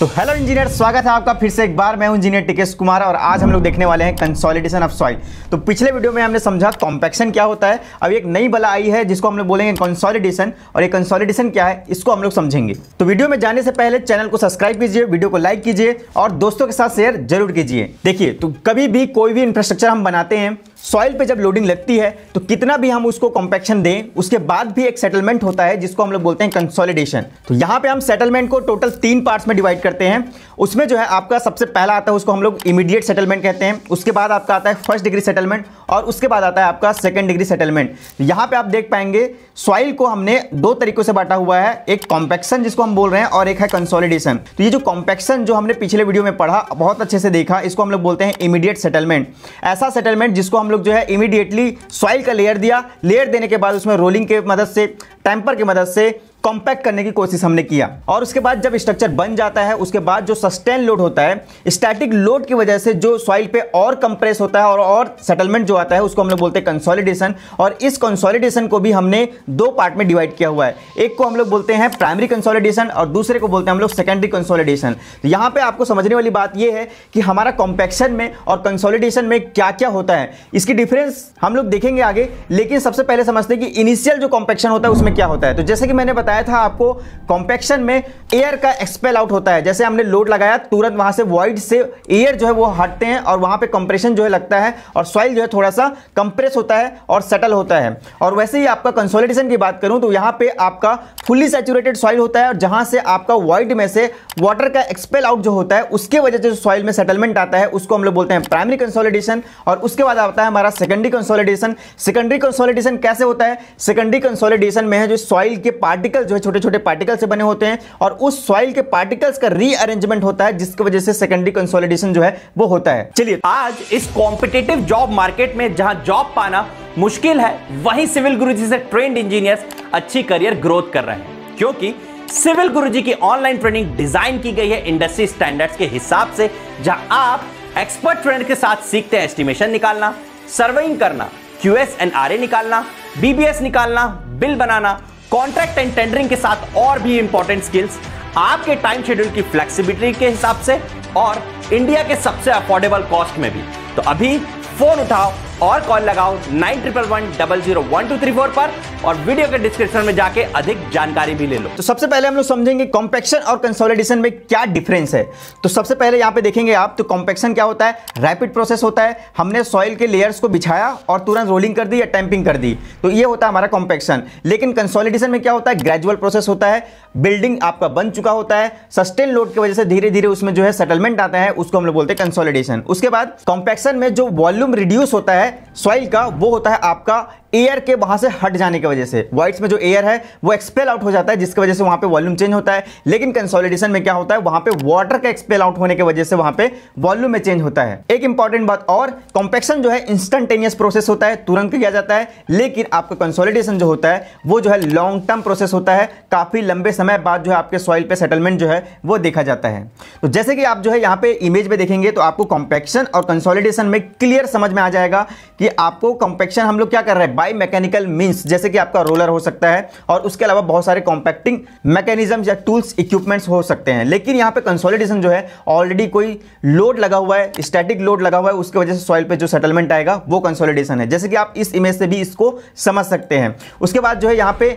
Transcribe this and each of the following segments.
तो hello engineer स्वागत है आपका फिर से एक बार मैं हूं इंजीनियर टिकेश कुमार और आज हम लोग देखने वाले हैं कंसोलिडेशन ऑफ सॉइल तो पिछले वीडियो में हमने समझा कॉम्पैक्शन क्या होता है अब एक नई बला आई है जिसको हम लोग बोलेंगे कंसोलिडेशन और ये कंसोलिडेशन क्या है इसको हम लोग समझेंगे तो वीडियो में जाने से पहले चैनल को सब्सक्राइब कीजिए वीडियो को लाइक कीजिए और दोस्तों के साथ शेयर जरूर कीजिए देखिए तो कभी भी कोई भी इंफ्रास्ट्रक्चर हम बनाते हैं सॉइल पे जब लोडिंग लगती है तो कितना भी हम उसको कॉम्पेक्शन दें उसके बाद भी एक सेटलमेंट होता है जिसको हम लोग बोलते हैं कंसोलिडेशन तो यहाँ पे हम सेटलमेंट को टोटल तीन पार्ट्स में डिवाइड करते हैं उसमें जो है आपका सबसे पहला आता है उसको हम लोग इमीडिएट सेटलमेंट कहते हैं उसके बाद आपका आता है फर्स्ट डिग्री सेटलमेंट और उसके बाद आता है आपका सेकेंड डिग्री सेटलमेंट यहाँ पे आप देख पाएंगे सॉइल को हमने दो तरीकों से बांटा हुआ है एक कॉम्पैक्शन जिसको हम बोल रहे हैं और एक है कंसोलिडेशन तो ये जो कॉम्पैक्शन जो हमने पिछले वीडियो में पढ़ा बहुत अच्छे से देखा इसको हम लोग बोलते हैं इमीडिएट सेटलमेंट ऐसा सेटलमेंट जिसको हम लोग जो है इमीडिएटली सॉइल का लेयर दिया लेयर देने के बाद उसमें रोलिंग के मदद से टैंपर की मदद से कॉम्पैक्ट करने की कोशिश हमने किया और उसके बाद जब स्ट्रक्चर बन जाता है उसके बाद जो सस्टेन लोड होता है स्टैटिक लोड की वजह से जो सॉइल पे और कंप्रेस होता है और और सेटलमेंट जो आता है उसको हम लोग बोलते हैं कंसोलिडेशन और इस कंसोलिडेशन को भी हमने दो पार्ट में डिवाइड किया हुआ है एक को हम लोग बोलते हैं प्राइमरी कंसोलिडेशन और दूसरे को बोलते हैं हम लोग सेकेंडरी कंसोलिडेशन तो यहाँ पर आपको समझने वाली बात यह है कि हमारा कॉम्पैक्शन में और कंसोलिडेशन में क्या क्या होता है इसकी डिफरेंस हम लोग देखेंगे आगे लेकिन सबसे पहले समझते हैं कि इनिशियल जो कॉम्पैक्शन होता है उसमें क्या होता है तो जैसे कि मैंने बताया बताया था आपको कॉम्पेक्शन में एयर का एक्सपेल आउट होता है जैसे हमने लोड लगाया तुरंत वहां से वॉइड से एयर जो है वो हटते हैं और वहां पे कंप्रेशन जो है लगता है और सॉइल जो है थोड़ा सा कंप्रेस होता है और सेटल होता है और वैसे ही आपका कंसोलिडेशन की बात करूं तो यहां पे आपका फुल्ली सेचुरेटेड सॉइल होता है और जहां से आपका वॉइड में से वाटर का एक्सपेल आउट जो होता है उसके वजह से सॉइल में सेटलमेंट आता है उसको हम लोग बोलते हैं प्राइमरी कंसोलिडेशन और उसके बाद आता है हमारा सेकेंडरी कंसोलिडेशन सेकेंडरी कंसोलिडेशन कैसे होता है सेकेंडरी कंसोलिडेशन में है जो सॉइल के पार्टिकल पार्टिकल जो है छोटे छोटे पार्टिकल से बने होते हैं और उस सॉइल के पार्टिकल्स का रीअरेंजमेंट होता है जिसकी वजह से सेकेंडरी कंसोलिडेशन जो है वो होता है चलिए आज इस कॉम्पिटेटिव जॉब मार्केट में जहां जॉब पाना मुश्किल है वही सिविल गुरु से ट्रेंड इंजीनियर अच्छी करियर ग्रोथ कर रहे हैं क्योंकि सिविल गुरुजी की ऑनलाइन ट्रेनिंग डिजाइन की गई है इंडस्ट्री स्टैंडर्ड्स के हिसाब से जहां आप एक्सपर्ट ट्रेंड के साथ सीखते हैं एस्टिमेशन निकालना सर्वेइंग करना क्यूएस एंड आर निकालना बीबीएस निकालना बिल बनाना कॉन्ट्रैक्ट एंड टेंडरिंग के साथ और भी इंपॉर्टेंट स्किल्स आपके टाइम शेड्यूल की फ्लेक्सिबिलिटी के हिसाब से और इंडिया के सबसे अफोर्डेबल कॉस्ट में भी तो अभी फोन उठाओ और कॉल लगाओ nine triple one double zero one two three four पर और वीडियो के डिस्क्रिप्शन में जाके अधिक जानकारी भी ले लो तो सबसे पहले हम लोग समझेंगे कॉम्पेक्शन और कंसोलिडेशन में क्या डिफरेंस है तो सबसे पहले यहाँ पे देखेंगे आप तो कॉम्पेक्शन क्या होता है रैपिड प्रोसेस होता है हमने सॉइल के लेयर्स को बिछाया और तुरंत रोलिंग कर दी या टैंपिंग कर दी तो ये होता है हमारा कॉम्पेक्शन लेकिन कंसोलिडेशन में क्या होता है ग्रेजुअल प्रोसेस होता है बिल्डिंग आपका बन चुका होता है सस्टेन लोड की वजह से धीरे धीरे उसमें जो है सेटलमेंट आता है उसको हम लोग बोलते हैं कंसोलिडेशन उसके बाद कॉम्पेक्शन में जो वॉल्यूम रिड्यूस होता है है सॉइल का वो होता है आपका एयर के वहां से हट जाने की वजह से वाइट्स में जो एयर है वो एक्सपेल आउट हो जाता है जिसकी वजह से वहां पे वॉल्यूम चेंज होता है लेकिन कंसोलिडेशन में क्या होता है वहां पे वाटर का एक्सपेल आउट होने की वजह से वहां पे वॉल्यूम में चेंज होता है एक इंपॉर्टेंट बात और कॉम्पेक्शन जो है इंस्टेंटेनियस प्रोसेस होता है तुरंत किया जाता है लेकिन आपका कंसोलिडेशन जो होता है वो जो है लॉन्ग टर्म प्रोसेस होता है काफ़ी लंबे समय बाद जो है आपके सॉइल पे सेटलमेंट जो है वो देखा जाता है तो जैसे कि आप जो है यहाँ पे इमेज में देखेंगे तो आपको कॉम्पेक्शन और कंसोलिडेशन में क्लियर समझ में आ जाएगा कि आपको कॉम्पेक्शन हम लोग क्या कर रहे हैं बाई मैकेनिकल मीन्स जैसे कि आपका रोलर हो सकता है और उसके अलावा बहुत सारे कॉम्पैक्टिंग मैकेनिज्म या टूल्स इक्विपमेंट्स हो सकते हैं लेकिन यहाँ पे कंसोलिडेशन जो है ऑलरेडी कोई लोड लगा हुआ है स्टैटिक लोड लगा हुआ है उसकी वजह से सॉइल पर जो सेटलमेंट आएगा वो कंसोलिडेशन है जैसे कि आप इस इमेज से भी इसको समझ सकते हैं उसके बाद जो है यहाँ पे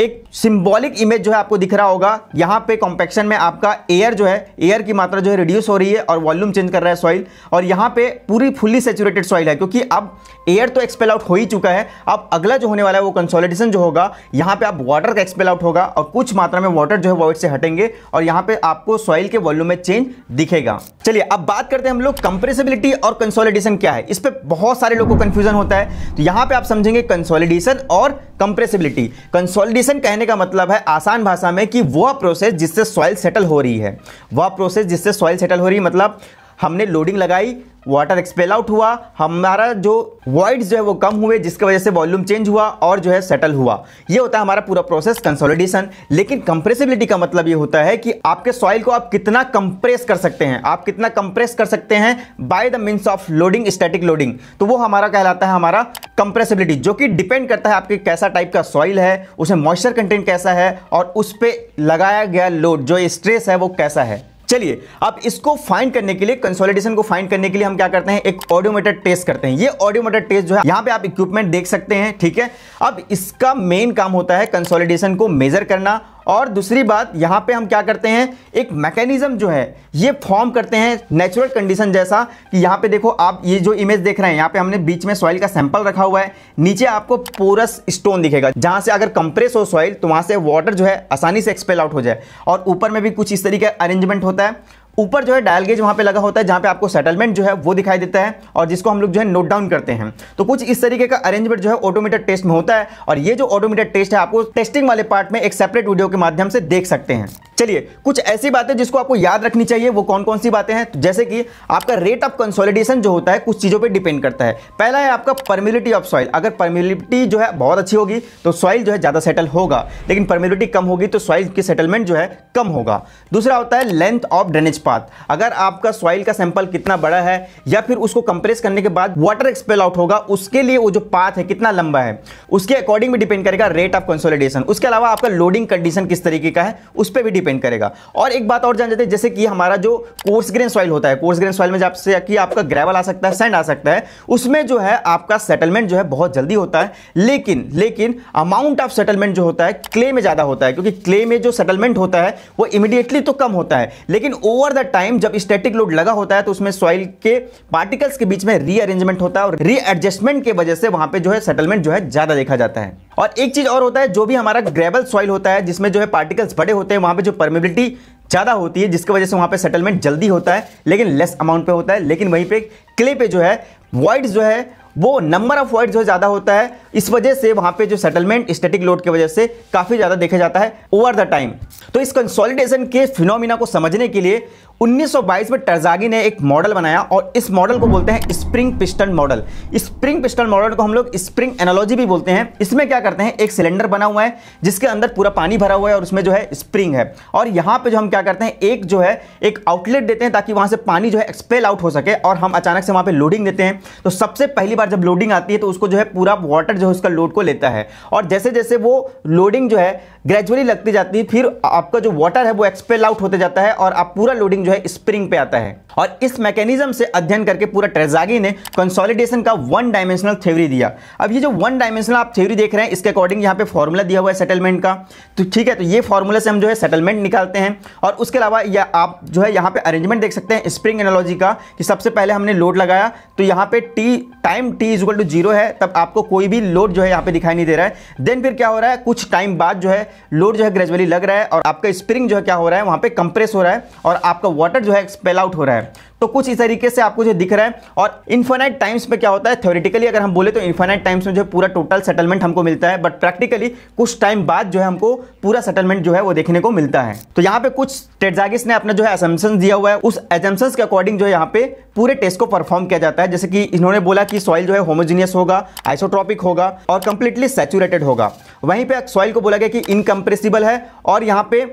एक सिंबॉलिक इमेज जो है आपको दिख रहा होगा यहाँ पे कॉम्पेक्शन में आपका एयर जो है एयर की मात्रा जो है रिड्यूस हो रही है और वॉल्यूम चेंज कर रहा है सॉइल और यहाँ पे पूरी फुल्ली सेचुरेटेड सॉइल है क्योंकि अब एयर तो एक्सपेल आउट हो ही चुका है अब अगला जो होने वाला है वो कंसोलिडेशन जो होगा यहाँ पे आप वाटर का एक्सपेल आउट होगा और कुछ मात्रा में वाटर जो है वॉइड से हटेंगे और यहाँ पे आपको सॉइल के वॉल्यूम में चेंज दिखेगा चलिए अब बात करते हैं हम लोग कंप्रेसिबिलिटी और कंसोलिडेशन क्या है इस पर बहुत सारे लोग को कन्फ्यूजन होता है तो यहाँ पर आप समझेंगे कंसोलिडेशन और कंप्रेसिबिलिटी कंसोलिडेशन एलिवेशन कहने का मतलब है आसान भाषा में कि वह प्रोसेस जिससे सॉइल सेटल हो रही है वह प्रोसेस जिससे सॉइल सेटल हो रही है मतलब हमने लोडिंग लगाई वाटर एक्सपेल आउट हुआ हमारा जो वॉइड जो है वो कम हुए जिसकी वजह से वॉल्यूम चेंज हुआ और जो है सेटल हुआ ये होता है हमारा पूरा प्रोसेस कंसोलिडेशन लेकिन कंप्रेसिबिलिटी का मतलब ये होता है कि आपके सॉइल को आप कितना कंप्रेस कर सकते हैं आप कितना कंप्रेस कर सकते हैं by the means of loading static loading तो वो हमारा कहलाता है हमारा कंप्रेसिबिलिटी जो कि डिपेंड करता है आपके कैसा टाइप का सॉइल है उसमें मॉइस्चर कंटेंट कैसा है और उस पर लगाया गया लोड जो स्ट्रेस है वो कैसा है चलिए अब इसको फाइंड करने के लिए कंसोलिडेशन को फाइंड करने के लिए हम क्या करते हैं एक ऑडियोमीटर टेस्ट करते हैं ये ऑडियोमीटर टेस्ट जो है यहां पे आप इक्विपमेंट देख सकते हैं ठीक है अब इसका मेन काम होता है कंसोलिडेशन को मेजर करना और दूसरी बात यहाँ पे हम क्या करते हैं एक मैकेनिज्म जो है ये फॉर्म करते हैं नेचुरल कंडीशन जैसा कि यहाँ पे देखो आप ये जो इमेज देख रहे हैं यहाँ पे हमने बीच में सॉइल का सैंपल रखा हुआ है नीचे आपको पोरस स्टोन दिखेगा जहां से अगर कंप्रेस हो सॉइल तो वहां से वाटर जो है आसानी से एक्सपेल आउट हो जाए और ऊपर में भी कुछ इस तरीके अरेंजमेंट होता है ऊपर जो है डायल गेज वहां पे लगा होता है जहां पे आपको सेटलमेंट जो है वो दिखाई देता है और जिसको हम लोग जो है नोट डाउन करते हैं तो कुछ इस तरीके का अरेंजमेंट जो है ऑटोमेटेड टेस्ट में होता है और ये जो ऑटोमेटेड टेस्ट है आपको टेस्टिंग वाले पार्ट में एक सेपरेट वीडियो के माध्यम से देख सकते हैं चलिए कुछ ऐसी बातें जिसको आपको याद रखनी चाहिए वो कौन कौन सी बातें हैं तो जैसे कि आपका रेट ऑफ कंसोलिडेशन जो होता है कुछ चीज़ों पे डिपेंड करता है पहला है आपका परमिलिटी ऑफ सॉइल अगर परमिलिटी जो है बहुत अच्छी होगी तो सॉइल जो है ज़्यादा सेटल होगा लेकिन परमिलिटी कम होगी तो सॉइल की सेटलमेंट जो है कम होगा दूसरा होता है लेंथ ऑफ ड्रेनेज फॉस्फात अगर आपका सॉइल का सैंपल कितना बड़ा है या फिर उसको कंप्रेस करने के बाद वाटर एक्सपेल आउट होगा उसके लिए वो जो पाथ है कितना लंबा है उसके अकॉर्डिंग भी डिपेंड करेगा रेट ऑफ कंसोलिडेशन उसके अलावा आपका लोडिंग कंडीशन किस तरीके का है उस पर भी डिपेंड करेगा और एक बात और जान जाते हैं जैसे कि हमारा जो कोर्स ग्रेन सॉइल होता है कोर्स ग्रेन सॉइल में जैसे कि आपका ग्रेवल आ सकता है सैंड आ सकता है उसमें जो है आपका सेटलमेंट जो है बहुत जल्दी होता है लेकिन लेकिन अमाउंट ऑफ सेटलमेंट जो होता है क्ले में ज़्यादा होता है क्योंकि क्ले में जो सेटलमेंट होता है वो इमीडिएटली तो कम होता है लेकिन ओवर द द टाइम जब स्टेटिक लोड लगा होता है तो उसमें सॉइल के पार्टिकल्स के बीच में रीअरेंजमेंट होता है और रीएडजस्टमेंट की वजह से वहां पे जो है सेटलमेंट जो है ज्यादा देखा जाता है और एक चीज और होता है जो भी हमारा ग्रेवल सॉइल होता है जिसमें जो है पार्टिकल्स बड़े होते हैं वहां पर जो परमेबिलिटी ज़्यादा होती है जिसकी वजह से वहां पर सेटलमेंट जल्दी होता है लेकिन लेस अमाउंट पे होता है लेकिन वहीं पर क्ले पे जो है वॉइड्स जो है वो नंबर ऑफ वर्ड जो ज़्यादा होता है इस वजह से वहां पे जो सेटलमेंट स्टैटिक लोड की वजह से काफ़ी ज़्यादा देखा जाता है ओवर द टाइम तो इस कंसोलिडेशन के फिनोमिना को समझने के लिए 1922 में टर्जागी ने एक मॉडल बनाया और इस मॉडल को बोलते हैं spring piston model spring piston model को हम लोग स्प्रिंग एनालॉजी भी बोलते हैं इसमें क्या करते हैं एक सिलेंडर बना हुआ है जिसके अंदर पूरा पानी भरा हुआ है और उसमें जो है स्प्रिंग है और यहाँ पे जो हम क्या करते हैं एक जो है एक आउटलेट देते हैं ताकि वहाँ से पानी जो है एक्सपेल आउट हो सके और हम अचानक से वहाँ पर लोडिंग देते हैं तो सबसे पहली बार जब लोडिंग आती है तो उसको जो है पूरा वाटर जो है उसका लोड को लेता है और जैसे जैसे वो लोडिंग जो है ग्रेजुअली लगती जाती है फिर आपका जो वाटर है वो एक्सपेल आउट होते जाता है और आप पूरा लोडिंग जो है स्प्रिंग पे आता है और इस मैकेनिज्म से अध्ययन करके पूरा ट्रेजागी ने कंसोलिडेशन का वन डायमेंशनल थ्योरी दिया अब ये जो वन डायमेंशनल आप थ्योरी देख रहे हैं इसके अकॉर्डिंग यहाँ पे फॉर्मूला दिया हुआ है सेटलमेंट का तो ठीक है तो ये फॉर्मूला से हम जो है सेटलमेंट निकालते हैं और उसके अलावा या आप जो है यहाँ पे अरेंजमेंट देख सकते हैं स्प्रिंग एनोलॉजी का कि सबसे पहले हमने लोड लगाया तो यहाँ पे T time T equal to zero है तब आपको कोई भी लोड जो है यहाँ पे दिखाई नहीं दे रहा है देन फिर क्या हो रहा है कुछ टाइम बाद जो है लोड जो है ग्रेजुअली लग रहा है और आपका स्प्रिंग जो है क्या हो रहा है वहाँ पे कंप्रेस हो रहा है और आपका वाटर जो है स्पेल आउट हो रहा है तो कुछ इस तरीके से आपको जो दिख रहा है और इन्फाइनाइट टाइम्स में क्या होता है थ्योरेटिकली अगर हम बोले तो इन्फाइनाइट टाइम्स में जो है पूरा टोटल सेटलमेंट हमको मिलता है बट प्रैक्टिकली कुछ टाइम बाद जो है हमको पूरा सेटलमेंट जो है वो देखने को मिलता है तो यहाँ पे कुछ टेटजागिस ने अपना जो है असम्पन दिया हुआ है उस एजम्सन के अकॉर्डिंग जो है यहाँ पे पूरे टेस्ट को परफॉर्म किया जाता है जैसे कि इन्होंने बोला कि सॉइल जो है होमोजीनियस होगा आइसोट्रॉपिक होगा और कंप्लीटली सेचुरेटेड होगा वहीं पर सॉइल को बोला गया कि इनकम्प्रेसिबल है और यहाँ पे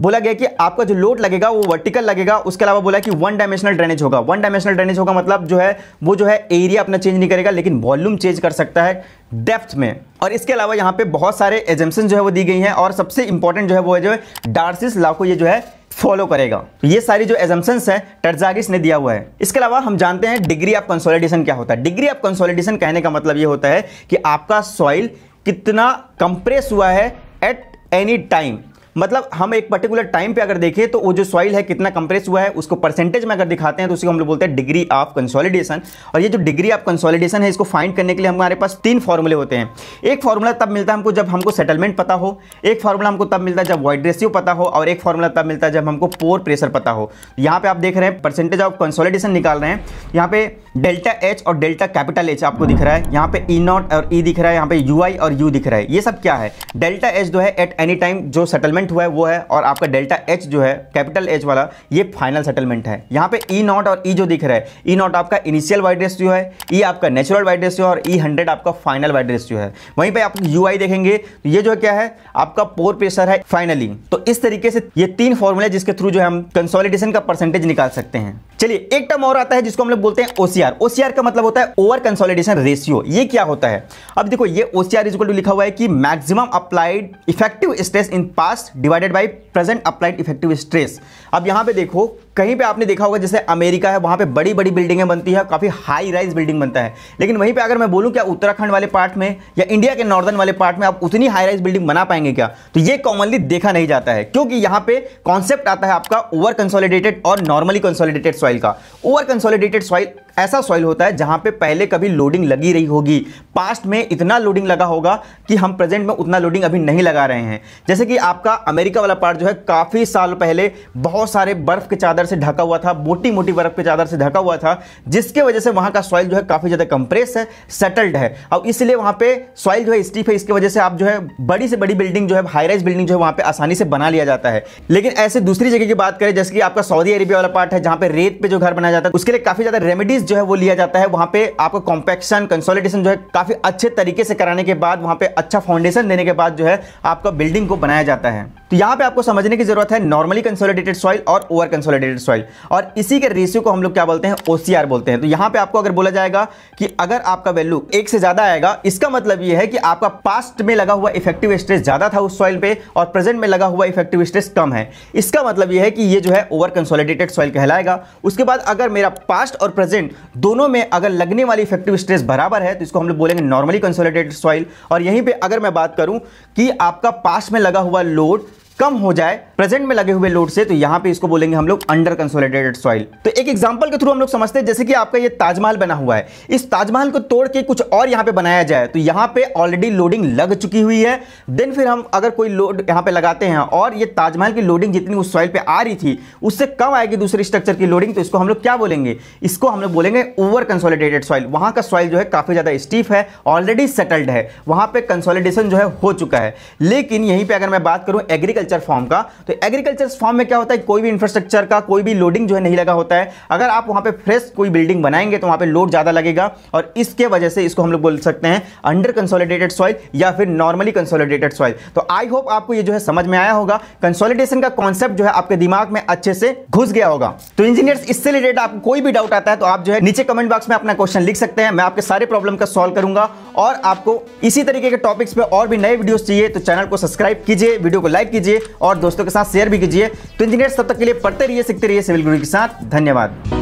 बोला गया कि आपका जो लोड लगेगा वो वर्टिकल लगेगा उसके अलावा बोला कि वन डायमेंशनल ड्रेनेज होगा वन डायमेंशनल ड्रेनेज होगा मतलब जो है वो जो है एरिया अपना चेंज नहीं करेगा लेकिन वॉल्यूम चेंज कर सकता है डेप्थ में और इसके अलावा यहाँ पे बहुत सारे एजेंसन जो है वो दी गई हैं और सबसे इंपॉर्टेंट जो है वो है जो है डार्सिस ला को ये जो है फॉलो करेगा ये सारी जो एजम्सन है टर्जागिस ने दिया हुआ है इसके अलावा हम जानते हैं डिग्री ऑफ कंसोलिडेशन क्या होता है डिग्री ऑफ कंसोलिडेशन कहने का मतलब ये होता है कि आपका सॉइल कितना कंप्रेस हुआ है एट एनी टाइम मतलब हम एक पर्टिकुलर टाइम पे अगर देखें तो वो जो सॉइल है कितना कंप्रेस हुआ है उसको परसेंटेज में अगर दिखाते हैं तो उसको हम लोग बोलते हैं डिग्री ऑफ कंसोलिडेशन और ये जो डिग्री ऑफ कंसोलिडेशन है इसको फाइंड करने के लिए हमारे पास तीन फॉर्मूले होते हैं एक फॉर्मूला तब मिलता है हमको जब हमको सेटलमेंट पता हो एक फॉर्मूला हमको तब मिलता है जब वाइड रेसियो पता हो और एक फॉर्मूला तब मिलता है जब हमको पोर प्रेशर पता हो यहाँ पे आप देख रहे हैं परसेंटेज ऑफ कंसोलिडेशन निकाल रहे हैं यहाँ पे डेल्टा एच और डेल्टा कैपिटल एच आपको दिख रहा है यहाँ पे ई e नॉट और ई e दिख रहा है यहाँ पे यू और यू दिख रहा है ये सब क्या है डेल्टा एच जो है एट एनी टाइम जो सेटलमेंट सेटलमेंट हुआ है वो है और आपका डेल्टा एच जो है कैपिटल एच वाला ये फाइनल सेटलमेंट है यहाँ पे ई e नॉट और ई e जो दिख रहा है ई e नॉट आपका इनिशियल वाइड रेस्ट्यू है ई e आपका नेचुरल वाइड रेस्ट्यू और ई e हंड्रेड आपका फाइनल वाइड रेस्ट्यू है वहीं पर आप यू देखेंगे तो ये जो क्या है आपका पोर प्रेशर है फाइनली तो इस तरीके से ये तीन फॉर्मूले जिसके थ्रू जो है हम कंसोलिडेशन का परसेंटेज निकाल सकते हैं चलिए एक टर्म और आता है जिसको हम लोग बोलते हैं ओसीआर ओसीआर का मतलब होता है ओवर कंसोलिडेशन रेशियो ये क्या होता है अब देखो ये ओसीआर इज इक्वल टू लिखा हुआ है कि maximum applied effective stress in past divided by present applied effective stress अब यहाँ पे देखो कहीं पे आपने देखा होगा जैसे अमेरिका है वहां पे बड़ी बड़ी बिल्डिंगें बनती है काफ़ी हाई राइज बिल्डिंग बनता है लेकिन वहीं पे अगर मैं बोलूं क्या उत्तराखंड वाले पार्ट में या इंडिया के नॉर्दर्न वाले पार्ट में आप उतनी हाई राइज बिल्डिंग बना पाएंगे क्या तो ये कॉमनली देखा नहीं जाता है क्योंकि यहां पर कॉन्सेप्ट आता है आपका ओवर कंसोलिडेटेड और नॉर्मली कंसोलिडेटेड सॉइल का ओवर कंसोलिडेटेड सॉइल ऐसा सॉइल होता है जहां पे पहले कभी लोडिंग लगी रही होगी पास्ट में इतना लोडिंग लगा होगा कि हम प्रेजेंट में उतना लोडिंग अभी नहीं लगा रहे हैं जैसे कि आपका अमेरिका वाला पार्ट जो है काफ़ी साल पहले बहुत सारे बर्फ के चादर चादर से ढका हुआ था मोटी मोटी बर्फ की चादर से ढका हुआ था जिसके वजह से वहां का सॉइल जो है काफ़ी ज़्यादा कंप्रेस है सेटल्ड है और इसलिए वहां पे सॉइल जो है स्टीफ है इसकी वजह से आप जो है बड़ी से बड़ी बिल्डिंग जो है हाई राइज बिल्डिंग जो है वहां पे आसानी से बना लिया जाता है लेकिन ऐसे दूसरी जगह की बात करें जैसे कि आपका सऊदी अरेबिया वाला पार्ट है जहां पे रेत पे जो घर बनाया जाता है उसके लिए काफ़ी ज़्यादा रेमेडीज जो है वो लिया जाता है वहां पे आपको कॉम्पैक्शन कंसोलिडेशन जो है काफ़ी अच्छे तरीके से कराने के बाद वहां पे अच्छा फाउंडेशन देने के बाद जो है आपका बिल्डिंग को बनाया जाता है तो यहां पे आपको समझने की जरूरत है नॉर्मली कंसोलिडेटेड सॉइल और ओवर कंसोलिडेटेड क्लोरीनेटेड सॉइल और इसी के रेशियो को हम लोग क्या बोलते हैं ओसीआर बोलते हैं तो यहां पे आपको अगर बोला जाएगा कि अगर आपका वैल्यू एक से ज़्यादा आएगा इसका मतलब यह है कि आपका पास्ट में लगा हुआ इफेक्टिव स्ट्रेस ज़्यादा था उस सॉइल पे और प्रेजेंट में लगा हुआ इफेक्टिव स्ट्रेस कम है इसका मतलब यह है कि यह जो है ओवर कंसोलिडेटेड सॉइल कहलाएगा उसके बाद अगर मेरा पास्ट और प्रेजेंट दोनों में अगर लगने वाली इफेक्टिव स्ट्रेस बराबर है तो इसको हम लोग बोलेंगे नॉर्मली कंसोलिडेटेड सॉइल और यहीं पर अगर मैं बात करूं कि आपका पास्ट में लगा हुआ लोड कम हो जाए प्रेजेंट में लगे हुए लोड से तो यहां पे इसको बोलेंगे हम लोग अंडर कंसोलिडेटेड सॉइल तो एक एग्जाम्पल के थ्रू हम लोग समझते हैं जैसे कि आपका ये ताजमहल बना हुआ है इस ताजमहल को तोड़ के कुछ और यहां पे बनाया जाए तो यहां पे ऑलरेडी लोडिंग लग चुकी हुई है देन फिर हम अगर कोई लोड यहां पर लगाते हैं और ये ताजमहल की लोडिंग जितनी उस सॉइल पर आ रही थी उससे कम आएगी दूसरे स्ट्रक्चर की लोडिंग तो इसको हम लोग क्या बोलेंगे इसको हम लोग बोलेंगे ओवर कंसोलिडेटेड सॉइल वहां का सॉइल जो है काफ़ी ज़्यादा स्टीफ है ऑलरेडी सेटल्ड है वहां पर कंसोलिडेशन जो है हो चुका है लेकिन यहीं पर अगर मैं बात करूं एग्रीकल्चर एग्रीकल्चर फॉर्म का तो एग्रीकल्चर फॉर्म में क्या होता है कोई भी इंफ्रास्ट्रक्चर का कोई भी लोडिंग जो है नहीं लगा होता है अगर आप वहां पे फ्रेश कोई बिल्डिंग बनाएंगे तो वहां पे लोड ज़्यादा लगेगा और इसके वजह से इसको हम लोग बोल सकते हैं अंडर कंसोलिडेटेड सॉइल या फिर नॉर्मली कंसोलिडेटेड सॉइल तो आई होप आपको ये जो है समझ में आया होगा कंसोलिडेशन का कॉन्सेप्ट जो है आपके दिमाग में अच्छे से घुस गया होगा तो इंजीनियर इससे रिलेटेड आपको कोई भी डाउट आता है तो आप जो है नीचे कमेंट बॉक्स में अपना क्वेश्चन लिख सकते हैं मैं आपके सारे प्रॉब्लम का सॉल्व करूंगा और आपको इसी तरीके के टॉपिक्स पे और भी नए वीडियोस चाहिए तो चैनल को सब्सक्राइब कीजिए वीडियो को लाइक कीजिए कीजिए और दोस्तों के साथ शेयर भी कीजिए तो इंजीनियर तब तक के लिए पढ़ते रहिए सीखते रहिए सिविल गुरु के साथ धन्यवाद